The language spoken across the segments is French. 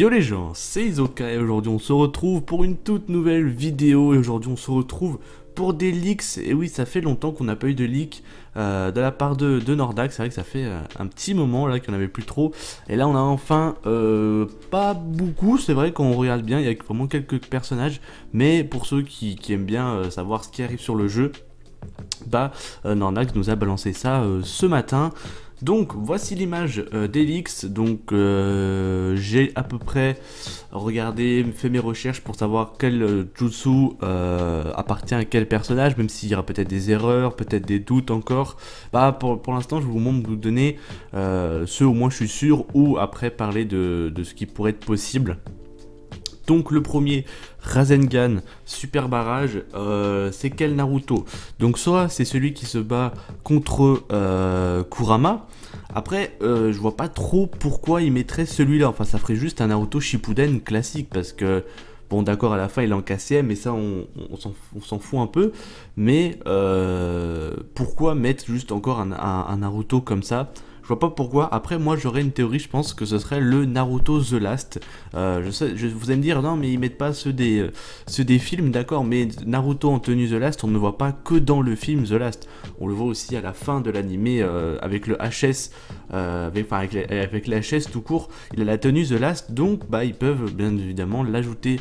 Yo les gens, c'est Isoka et aujourd'hui on se retrouve pour une toute nouvelle vidéo et aujourd'hui on se retrouve pour des leaks et oui ça fait longtemps qu'on n'a pas eu de leaks euh, de la part de, de Nordax, c'est vrai que ça fait euh, un petit moment là qu'il n'y avait plus trop et là on a enfin euh, pas beaucoup, c'est vrai qu'on regarde bien il y a vraiment quelques personnages mais pour ceux qui, aiment bien savoir ce qui arrive sur le jeu bah Nordax nous a balancé ça ce matin donc voici l'image euh, d'Elix. Donc euh, j'ai à peu près regardé, fait mes recherches pour savoir quel euh, Jutsu appartient à quel personnage, même s'il y aura peut-être des erreurs, peut-être des doutes encore. Bah pour, l'instant je vous montre vous donner Ce au moins je suis sûr ou après parler de ce qui pourrait être possible. Donc le premier, Rasengan, super barrage, euh, c'est quel Naruto Donc soit c'est celui qui se bat contre euh, Kurama. Après, euh, je vois pas trop pourquoi il mettrait celui-là. Enfin, ça ferait juste un Naruto Shippuden classique parce que Bon, d'accord, à la fin, il est en KCM, mais ça, on, s'en fout un peu. Mais pourquoi mettre juste encore un Naruto comme ça je vois pas pourquoi. Après, moi, j'aurais une théorie, je pense que ce serait le Naruto The Last. Euh, je sais, je, vous allez me dire, non, mais ils mettent pas ceux des, euh, ceux des films, d'accord, mais Naruto en tenue The Last, on ne voit pas que dans le film The Last. On le voit aussi à la fin de l'animé euh, avec le HS, avec, avec, avec le HS tout court. Il a la tenue The Last, donc bah, ils peuvent bien évidemment l'ajouter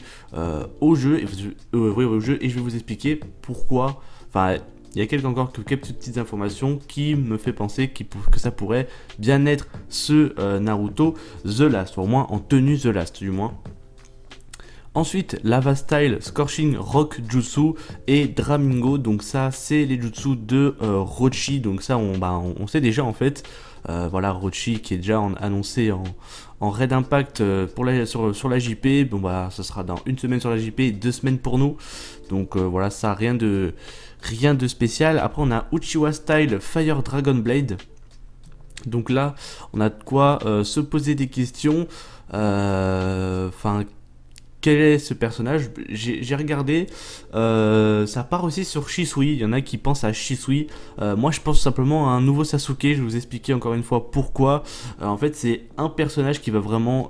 au jeu. Et, au jeu, et je vais vous expliquer pourquoi. Enfin, il y a quelques, encore quelques petites informations qui me fait penser que ça pourrait bien être ce euh, Naruto The Last, au moins en tenue The Last du moins. Ensuite, Lava Style, Scorching Rock Jutsu et Dramingo. Donc ça, c'est les jutsu de euh, Rochi. Donc ça, bah, on, on sait déjà en fait. Euh, voilà, Rochi qui est déjà annoncé en, en raid impact euh, pour la, sur, la JP. Bon bah ça sera dans une semaine sur la JP et deux semaines pour nous. Donc euh, voilà ça rien de rien de spécial. Après on a Uchiwa Style Fire Dragon Blade. Donc là on a de quoi se poser des questions. Enfin quel est ce personnage J'ai regardé, euh, ça part aussi sur Shisui, il y en a qui pensent à Shisui, euh, moi je pense simplement à un nouveau Sasuke, je vais vous expliquer encore une fois pourquoi. Euh, en fait c'est un personnage qui va vraiment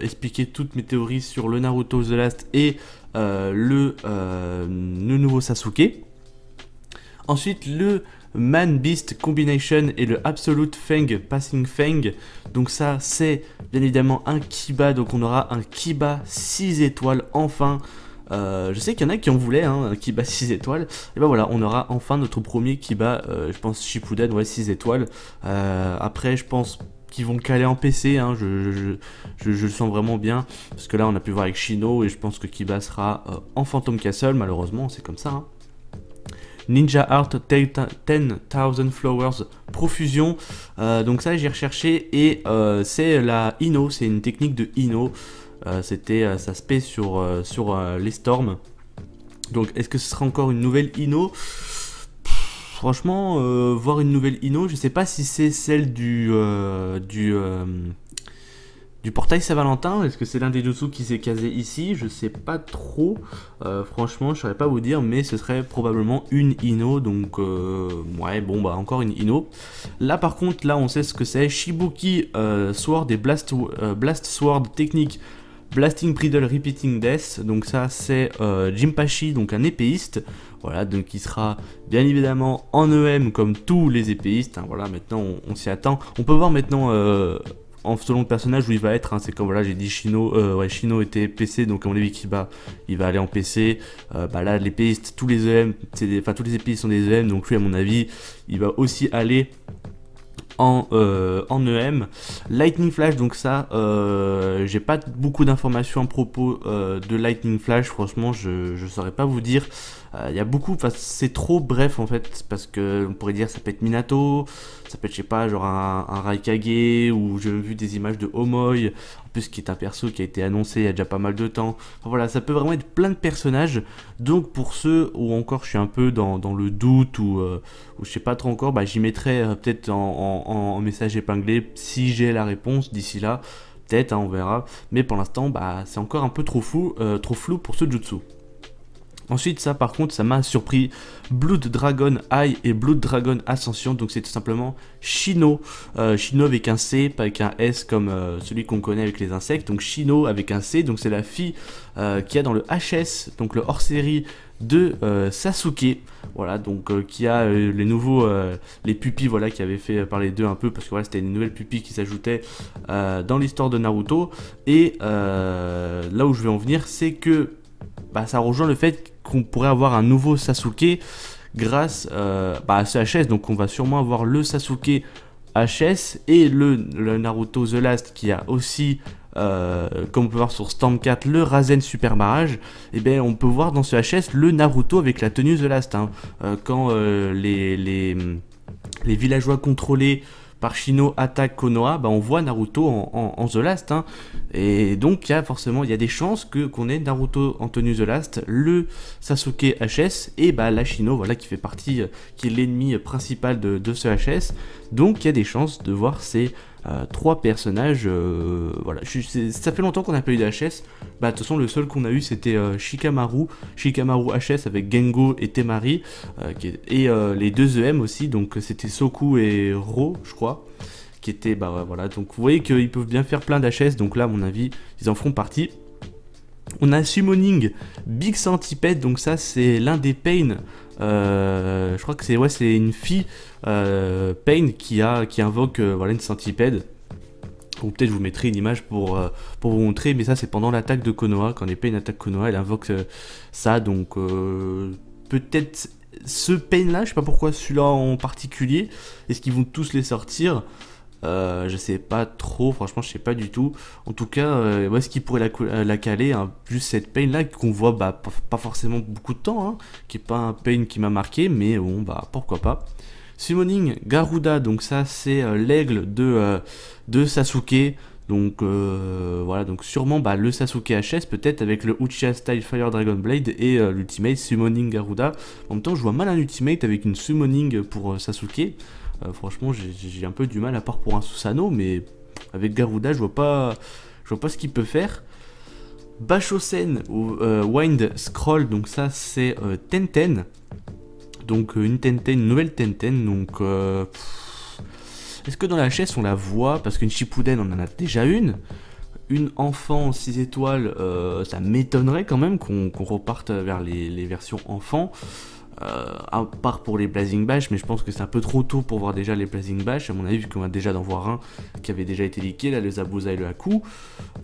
expliquer toutes mes théories sur le Naruto The Last et le nouveau Sasuke. Ensuite le Man Beast Combination et le Absolute feng Passing Fang. Donc ça c'est bien évidemment un Kiba, donc on aura un Kiba 6 étoiles enfin. Euh, je sais qu'il y en a qui en voulaient, hein, un Kiba 6 étoiles. Et ben voilà, on aura enfin notre premier Kiba, euh, je pense Shippuden, ouais 6 étoiles. Euh, après je pense qu'ils vont caler en PC. Hein, je, le sens vraiment bien. Parce que là, on a pu voir avec Shino. Et je pense que Kiba sera en Phantom Castle. Malheureusement, c'est comme ça. Hein. Ninja Art 10,000 Flowers Profusion. Euh, donc ça, j'ai recherché et euh, c'est la Ino, c'est une technique de Ino. Euh, c'était sa sur, sur les storms. Donc est-ce que ce sera encore une nouvelle Ino Franchement, voir une nouvelle Ino, je sais pas si c'est celle du... du du portail Saint-Valentin. Est-ce que c'est l'un des jutsu qui s'est casé ici Je sais pas trop. Euh, franchement, je saurais pas vous dire, mais ce serait probablement une Ino. Donc, euh, ouais, bon, bah encore une Ino. Là, par contre, là, on sait ce que c'est. Shibuki euh, Sword et Blast, Blast Sword technique. Blasting Bridle Repeating Death, donc ça c'est Jimpachi, donc un épéiste, voilà, donc qui sera bien évidemment en EM comme tous les épéistes, hein. voilà, maintenant on s'y attend. On peut voir maintenant en selon le personnage où il va être. Hein, c'est comme voilà, j'ai dit Shino, euh, ouais, était PC, donc à mon avis Kiba, il va aller en PC. Euh, bah là, tous les EM, enfin tous les épis sont des EM, donc lui à mon avis, il va aussi aller en, EM. Euh, e Lightning Flash, donc ça, euh, j'ai pas beaucoup d'informations à propos euh, de Lightning Flash, franchement, je, je saurais pas vous dire. Il y a beaucoup, c'est trop bref en fait, parce que on pourrait dire ça peut être Minato, ça peut être, je sais pas, genre un, un Raikage, ou j'ai vu des images de Homoy, Puisqu'il est un perso qui a été annoncé il y a déjà pas mal de temps. voilà, ça peut vraiment être plein de personnages. Donc pour ceux où encore je suis un peu dans, dans le doute ou euh, je sais pas trop encore, bah, j'y mettrai euh, peut-être en, message épinglé si j'ai la réponse d'ici là. Peut-être, hein, on verra. Mais pour l'instant, bah, c'est encore un peu trop, fou, euh, trop flou pour ce jutsu. Ensuite, ça par contre, ça m'a surpris. Blood Dragon Eye et Blood Dragon Ascension, donc c'est tout simplement Shino. Euh, Shino avec un C, pas avec un S comme euh, celui qu'on connaît avec les insectes. Donc Shino avec un C, donc c'est la fille euh, qui a dans le HS, donc le hors-série de Sasuke. Voilà, donc qui a les nouveaux, les pupilles, voilà, qui avait fait parler d'eux un peu, parce que voilà, c'était une nouvelle pupille qui s'ajoutait dans l'histoire de Naruto. Et là où je vais en venir, c'est que bah, ça rejoint le fait qu'on pourrait avoir un nouveau Sasuke grâce euh, bah, à ce HS. Donc on va sûrement avoir le Sasuke HS et le, Naruto The Last qui a aussi, euh, comme on peut voir sur Storm 4, le Razen Super Barrage. Et eh bien on peut voir dans ce HS le Naruto avec la tenue The Last. Hein. Euh, quand les, les, les, villageois contrôlés par Shino attaque Konoha, bah on voit Naruto en, The Last. Hein. Et donc, il y a forcément il y a des chances que qu'on ait Naruto en tenue The Last, le Sasuke HS, et bah, la Shino, voilà, qui fait partie, euh, qui est l'ennemi principal de, de ce HS. Donc, il y a des chances de voir ces euh, trois personnages. Euh, voilà, ça fait longtemps qu'on n'a pas eu d'HS. Bah, de toute façon, le seul qu'on a eu c'était euh, Shikamaru, Shikamaru HS avec Gengo et Temari, et les deux EM aussi, donc c'était Soku et Ro, je crois. Qui étaient, bah voilà, donc vous voyez qu'ils peuvent bien faire plein d'HS, donc là, à mon avis, ils en feront partie. On a Summoning Big Centipede, donc ça c'est l'un des pain euh, je crois que c'est ouais, c'est une fille euh, Payne qui a qui invoque euh, voilà une centipède. Ou peut-être je vous mettrai une image pour, pour vous montrer, mais ça c'est pendant l'attaque de Konoha, quand les Payne attaque Konoha, elle invoque ça, donc peut-être ce Payne là, je sais pas pourquoi celui-là en particulier, est-ce qu'ils vont tous les sortir euh, je sais pas trop, franchement, je sais pas du tout. En tout cas, euh, où est-ce qu'il pourrait la, euh, caler hein, Plus cette pain là qu'on voit bah, pas forcément beaucoup de temps, hein, qui est pas un pain qui m'a marqué, mais bon, bah pourquoi pas. Summoning Garuda, donc ça c'est l'aigle de, de Sasuke. Donc voilà, donc sûrement bah, le Sasuke HS, peut-être avec le Uchiha Style Fire Dragon Blade et l'ultimate Summoning Garuda. En même temps, je vois mal un ultimate avec une Summoning pour Sasuke. Euh, franchement, j'ai un peu du mal, à part pour un Susano, mais avec Garuda, je vois pas, je vois pas ce qu'il peut faire. Bashosen, ou euh, Wind Scroll, donc ça c'est euh, Tenten. Donc une Tenten, une nouvelle Tenten. Donc est-ce que dans la chaise on la voit Parce qu'une Chipuden on en a déjà une. Une enfant 6 étoiles, ça m'étonnerait quand même qu'on reparte vers les, les versions enfants. Euh, à part pour les Blazing Bash, mais je pense que c'est un peu trop tôt pour voir déjà les Blazing Bash, à mon avis, vu qu'on va déjà d'en voir un qui avait déjà été liqué, là, le Zabuza et le Haku.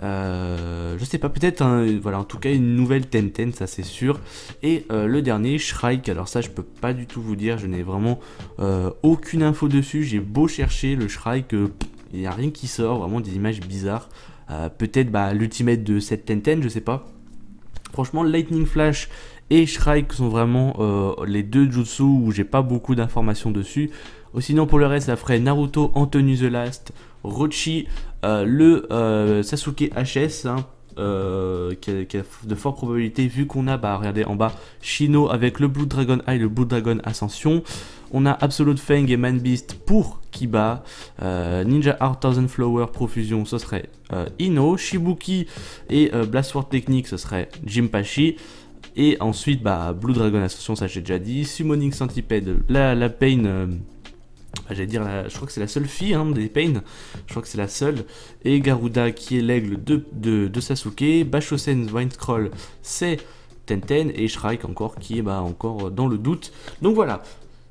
Euh, je sais pas, peut-être, voilà, en tout cas, une nouvelle Tenten, ça c'est sûr. Et euh, le dernier, Shrike, alors ça, je peux pas du tout vous dire, je n'ai vraiment aucune info dessus, j'ai beau chercher le Shrike, il n'y a rien qui sort, vraiment des images bizarres. peut-être bah, l'ultimate de cette Tenten, je sais pas. Franchement, Lightning Flash et Shrike sont vraiment euh, les deux jutsu où j'ai pas beaucoup d'informations dessus. Oh, sinon pour le reste ça ferait Naruto, Anthony the Last, Rochi, euh, le euh, Sasuke HS hein, qui, a, de fortes probabilités vu qu'on a, bah regardez en bas, Shino avec le Blue Dragon Eye, le Blue Dragon Ascension. On a Absolute Fang et Man Beast pour Kiba. Ninja Art Thousand Flower Profusion, ce serait Ino. Shibuki et Blast Sword Technique, ce serait Jimpachi. Et ensuite, bah, Blue Dragon Association, ça j'ai déjà dit. Summoning Centipede, la, la Pain. Euh, bah, dire, je crois que c'est la seule fille hein, des Pain. Je crois que c'est la seule. Et Garuda, qui est l'aigle de, de, de, Sasuke. Bashosen Windscroll, Scroll, c'est. Tenten et Shrike encore qui est bah, encore dans le doute. Donc voilà,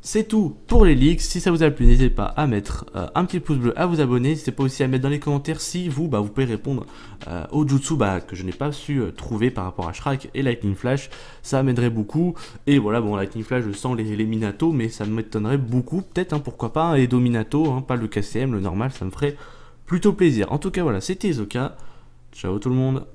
c'est tout pour les leaks. Si ça vous a plu, n'hésitez pas à mettre euh, un petit pouce bleu, à vous abonner. N'hésitez pas aussi à mettre dans les commentaires si vous, bah, vous pouvez répondre euh, au jutsu bah, que je n'ai pas su euh, trouver par rapport à Shrek et Lightning Flash. Ça m'aiderait beaucoup. Et voilà, bon, Lightning Flash, je sens les, Minato, mais ça m'étonnerait beaucoup. Peut-être, hein, pourquoi pas, hein, les Dominato, hein, pas le KCM, le normal, ça me ferait plutôt plaisir. En tout cas, voilà, c'était Zoka. Ciao tout le monde.